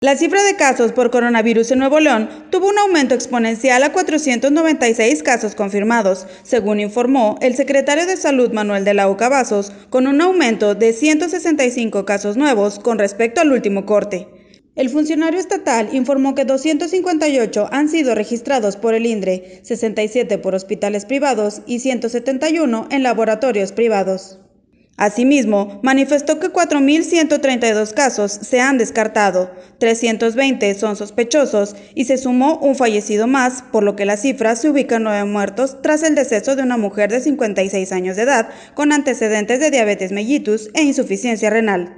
La cifra de casos por coronavirus en Nuevo León tuvo un aumento exponencial a 496 casos confirmados, según informó el secretario de Salud Manuel de la Oca Vasos, con un aumento de 165 casos nuevos con respecto al último corte. El funcionario estatal informó que 258 han sido registrados por el INDRE, 67 por hospitales privados y 171 en laboratorios privados. Asimismo, manifestó que 4.132 casos se han descartado, 320 son sospechosos y se sumó un fallecido más, por lo que la cifra se ubica en nueve muertos tras el deceso de una mujer de 56 años de edad con antecedentes de diabetes mellitus e insuficiencia renal.